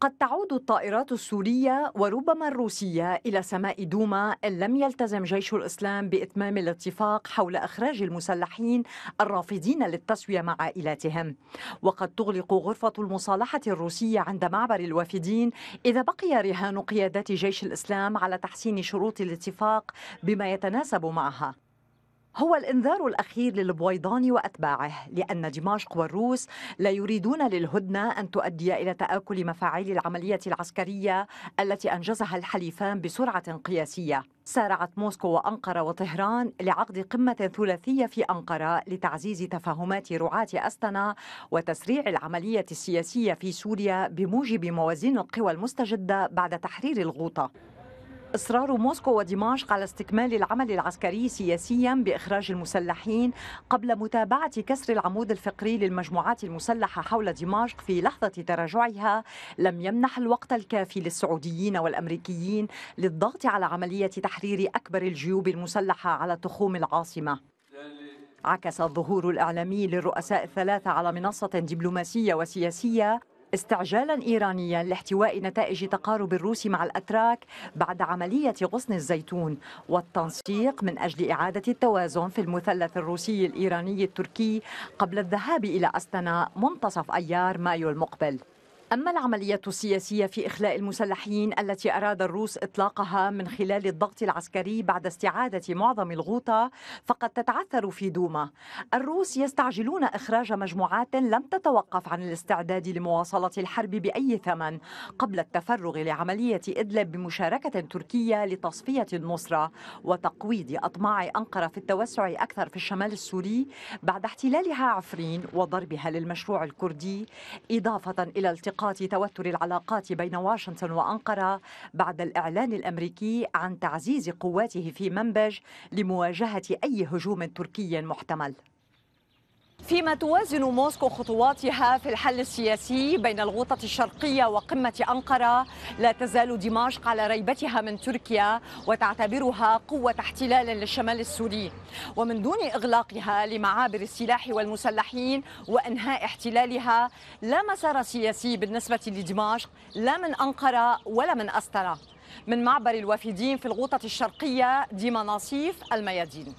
قد تعود الطائرات السورية وربما الروسية إلى سماء دوما إن لم يلتزم جيش الإسلام بإتمام الاتفاق حول إخراج المسلحين الرافضين للتسوية مع عائلاتهم وقد تغلق غرفة المصالحة الروسية عند معبر الوافدين إذا بقي رهان قيادات جيش الإسلام على تحسين شروط الاتفاق بما يتناسب معها هو الانذار الاخير للبويضان واتباعه لان دمشق والروس لا يريدون للهدنه ان تؤدي الى تاكل مفاعيل العمليه العسكريه التي انجزها الحليفان بسرعه قياسيه سارعت موسكو وانقره وطهران لعقد قمه ثلاثيه في انقره لتعزيز تفاهمات رعاه استنا وتسريع العمليه السياسيه في سوريا بموجب موازين القوى المستجده بعد تحرير الغوطه إصرار موسكو ودمشق على استكمال العمل العسكري سياسيا بإخراج المسلحين قبل متابعة كسر العمود الفقري للمجموعات المسلحة حول دمشق في لحظة تراجعها لم يمنح الوقت الكافي للسعوديين والأمريكيين للضغط على عملية تحرير أكبر الجيوب المسلحة على تخوم العاصمة عكس الظهور الإعلامي للرؤساء الثلاثة على منصة دبلوماسية وسياسية استعجالا إيرانيا لاحتواء نتائج تقارب الروس مع الأتراك بعد عملية غصن الزيتون والتنسيق من أجل إعادة التوازن في المثلث الروسي الإيراني التركي قبل الذهاب إلى أستنا منتصف أيار مايو المقبل أما العملية السياسية في إخلاء المسلحين التي أراد الروس إطلاقها من خلال الضغط العسكري بعد استعادة معظم الغوطة فقد تتعثر في دوما الروس يستعجلون إخراج مجموعات لم تتوقف عن الاستعداد لمواصلة الحرب بأي ثمن قبل التفرغ لعملية إدلب بمشاركة تركية لتصفية النصرة وتقويض أطماع أنقرة في التوسع أكثر في الشمال السوري بعد احتلالها عفرين وضربها للمشروع الكردي إضافة إلى التقاء نقاط توتر العلاقات بين واشنطن وأنقرة بعد الإعلان الأمريكي عن تعزيز قواته في منبج لمواجهة أي هجوم تركي محتمل فيما توازن موسكو خطواتها في الحل السياسي بين الغوطة الشرقية وقمة أنقرة لا تزال دمشق على ريبتها من تركيا وتعتبرها قوة احتلال للشمال السوري ومن دون إغلاقها لمعابر السلاح والمسلحين وإنهاء احتلالها لا مسار سياسي بالنسبة لدمشق لا من أنقرة ولا من أسترة من معبر الوافدين في الغوطة الشرقية ديما نصيف الميادين